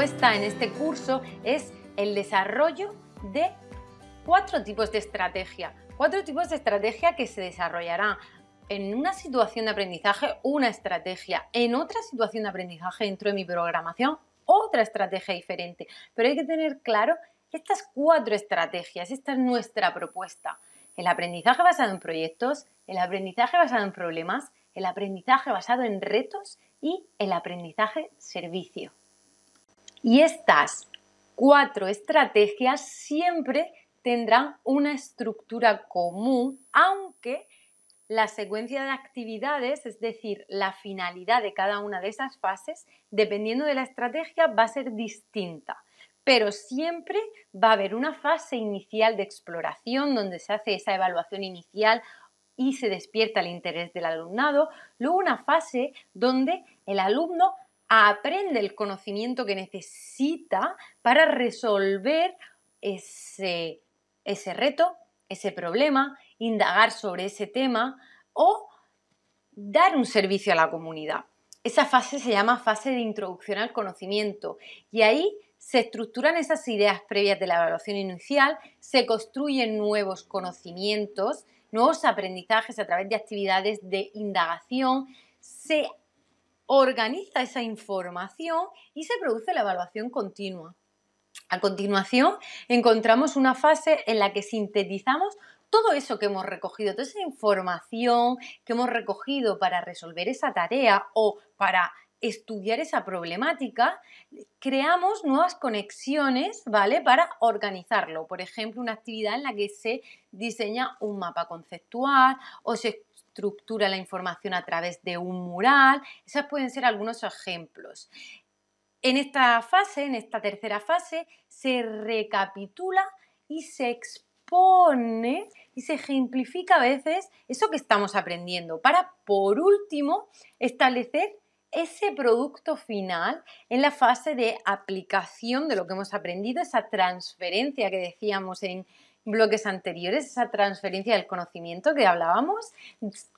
en este curso es el desarrollo de cuatro tipos de estrategia. Cuatro tipos de estrategia que se desarrollarán en una situación de aprendizaje una estrategia, en otra situación de aprendizaje dentro de mi programación otra estrategia diferente. Pero hay que tener claro estas cuatro estrategias, esta es nuestra propuesta. El aprendizaje basado en proyectos, el aprendizaje basado en problemas, el aprendizaje basado en retos y el aprendizaje servicio. Y estas cuatro estrategias siempre tendrán una estructura común, aunque la secuencia de actividades, es decir, la finalidad de cada una de esas fases, dependiendo de la estrategia, va a ser distinta. Pero siempre va a haber una fase inicial de exploración donde se hace esa evaluación inicial y se despierta el interés del alumnado, luego una fase donde el alumno aprende el conocimiento que necesita para resolver ese, ese reto, ese problema, indagar sobre ese tema o dar un servicio a la comunidad. Esa fase se llama fase de introducción al conocimiento y ahí se estructuran esas ideas previas de la evaluación inicial, se construyen nuevos conocimientos, nuevos aprendizajes a través de actividades de indagación, se organiza esa información y se produce la evaluación continua. A continuación, encontramos una fase en la que sintetizamos todo eso que hemos recogido, toda esa información que hemos recogido para resolver esa tarea o para estudiar esa problemática, creamos nuevas conexiones, ¿vale? Para organizarlo. Por ejemplo, una actividad en la que se diseña un mapa conceptual o se estructura la información a través de un mural. Esos pueden ser algunos ejemplos. En esta fase, en esta tercera fase, se recapitula y se expone y se ejemplifica a veces eso que estamos aprendiendo para, por último, establecer ese producto final en la fase de aplicación de lo que hemos aprendido, esa transferencia que decíamos en bloques anteriores, esa transferencia del conocimiento que hablábamos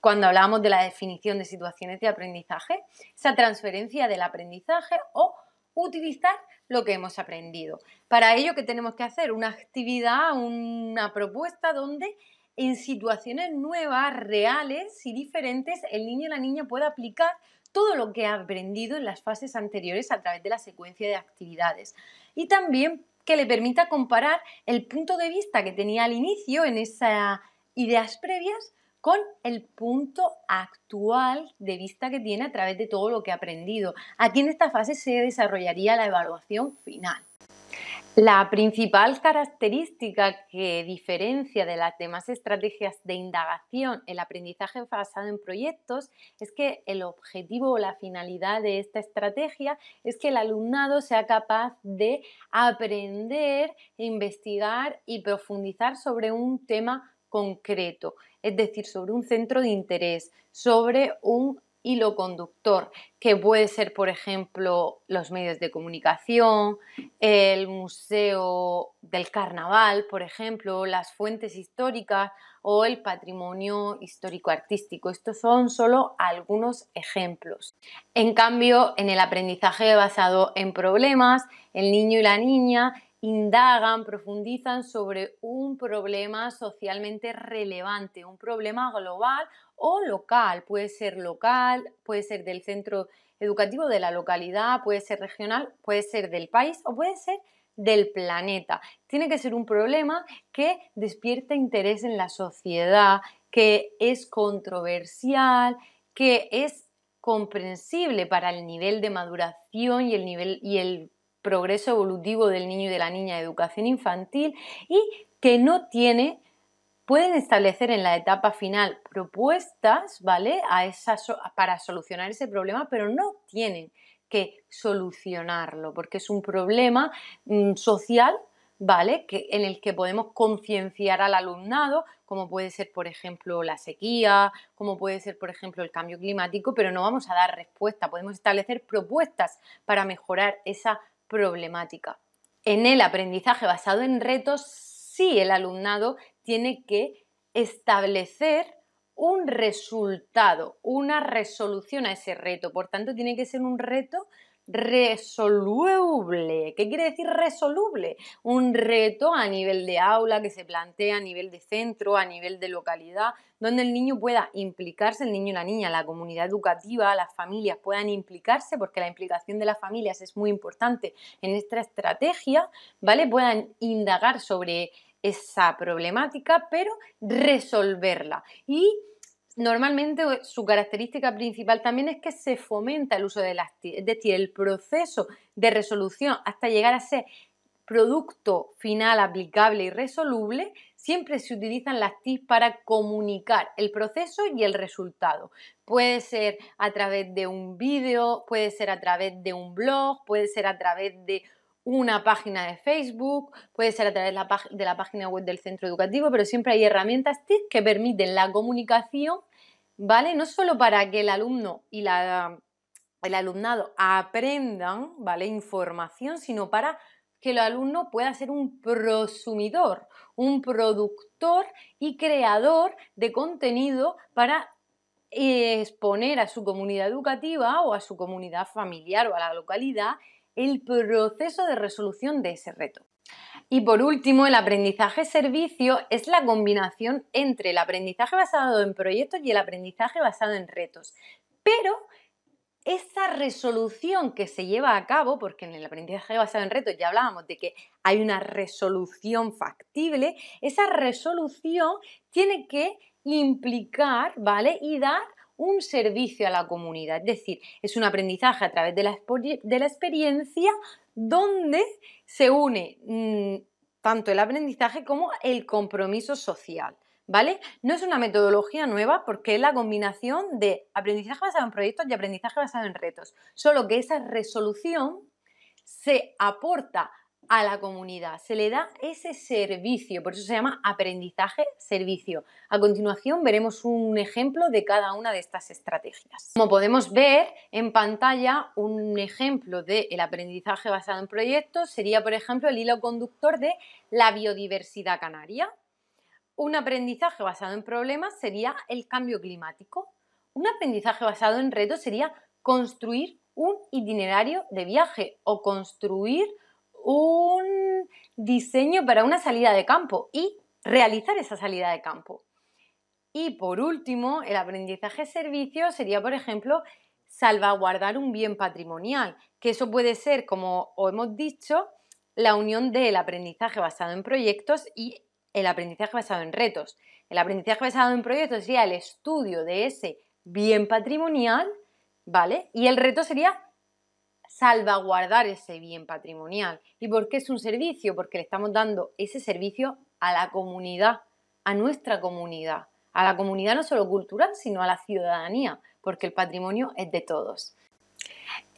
cuando hablábamos de la definición de situaciones de aprendizaje, esa transferencia del aprendizaje o utilizar lo que hemos aprendido. Para ello, ¿qué tenemos que hacer? Una actividad, una propuesta donde en situaciones nuevas, reales y diferentes, el niño y la niña pueda aplicar todo lo que ha aprendido en las fases anteriores a través de la secuencia de actividades. Y también que le permita comparar el punto de vista que tenía al inicio en esas ideas previas con el punto actual de vista que tiene a través de todo lo que ha aprendido. Aquí en esta fase se desarrollaría la evaluación final. La principal característica que diferencia de las demás estrategias de indagación el aprendizaje basado en proyectos es que el objetivo o la finalidad de esta estrategia es que el alumnado sea capaz de aprender, investigar y profundizar sobre un tema concreto, es decir, sobre un centro de interés, sobre un hilo conductor, que puede ser, por ejemplo, los medios de comunicación, el Museo del Carnaval, por ejemplo, las fuentes históricas o el patrimonio histórico-artístico. Estos son solo algunos ejemplos. En cambio, en el aprendizaje basado en problemas, el niño y la niña indagan, profundizan sobre un problema socialmente relevante, un problema global o local. Puede ser local, puede ser del centro educativo de la localidad, puede ser regional, puede ser del país o puede ser del planeta. Tiene que ser un problema que despierta interés en la sociedad, que es controversial, que es comprensible para el nivel de maduración y el nivel y el progreso evolutivo del niño y de la niña, de educación infantil, y que no tiene, pueden establecer en la etapa final propuestas, ¿vale? A para solucionar ese problema, pero no tienen que solucionarlo, porque es un problema mm, social ¿vale? Que, en el que podemos concienciar al alumnado, como puede ser, por ejemplo, la sequía, como puede ser, por ejemplo, el cambio climático, pero no vamos a dar respuesta, podemos establecer propuestas para mejorar esa problemática. En el aprendizaje basado en retos, sí el alumnado tiene que establecer un resultado, una resolución a ese reto. Por tanto, tiene que ser un reto resoluble. ¿Qué quiere decir resoluble? Un reto a nivel de aula que se plantea a nivel de centro, a nivel de localidad, donde el niño pueda implicarse, el niño y la niña, la comunidad educativa, las familias puedan implicarse, porque la implicación de las familias es muy importante en esta estrategia, ¿vale? Puedan indagar sobre esa problemática, pero resolverla. Y normalmente su característica principal también es que se fomenta el uso de las es decir, el proceso de resolución hasta llegar a ser producto final aplicable y resoluble, siempre se utilizan las TIC para comunicar el proceso y el resultado. Puede ser a través de un vídeo, puede ser a través de un blog, puede ser a través de una página de Facebook, puede ser a través de la página web del centro educativo, pero siempre hay herramientas TIC que permiten la comunicación ¿vale? No solo para que el alumno y el alumnado aprendan, Información, sino para que el alumno pueda ser un prosumidor, un productor y creador de contenido para exponer a su comunidad educativa o a su comunidad familiar o a la localidad el proceso de resolución de ese reto. Y por último, el aprendizaje servicio es la combinación entre el aprendizaje basado en proyectos y el aprendizaje basado en retos. Pero esa resolución que se lleva a cabo, porque en el aprendizaje basado en retos ya hablábamos de que hay una resolución factible, esa resolución tiene que implicar, ¿vale? Y dar un servicio a la comunidad. Es decir, es un aprendizaje a través de la, de la experiencia, donde se une mm, tanto el aprendizaje como el compromiso social. ¿Vale? No es una metodología nueva porque es la combinación de aprendizaje basado en proyectos y aprendizaje basado en retos, solo que esa resolución se aporta a la comunidad, se le da ese servicio, por eso se llama aprendizaje servicio. A continuación veremos un ejemplo de cada una de estas estrategias. Como podemos ver en pantalla, un ejemplo del aprendizaje basado en proyectos sería, por ejemplo, el hilo conductor de la biodiversidad canaria. Un aprendizaje basado en problemas sería el cambio climático. Un aprendizaje basado en retos sería construir un itinerario de viaje o construir un diseño para una salida de campo y realizar esa salida de campo. Y por último, el aprendizaje servicio sería, por ejemplo, salvaguardar un bien patrimonial, que eso puede ser, como hemos dicho, la unión del aprendizaje basado en proyectos y el aprendizaje basado en retos. El aprendizaje basado en proyectos sería el estudio de ese bien patrimonial, ¿vale? Y el reto sería salvaguardar ese bien patrimonial. ¿Y por qué es un servicio? Porque le estamos dando ese servicio a la comunidad, a nuestra comunidad, a la comunidad no solo cultural, sino a la ciudadanía, porque el patrimonio es de todos.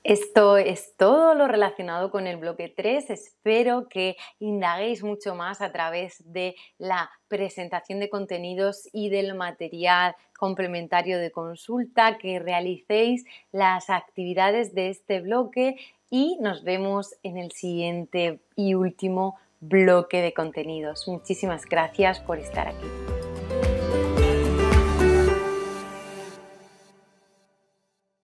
Esto es todo lo relacionado con el bloque 3. Espero que indaguéis mucho más a través de la presentación de contenidos y del material complementario de consulta, que realicéis las actividades de este bloque y nos vemos en el siguiente y último bloque de contenidos. Muchísimas gracias por estar aquí.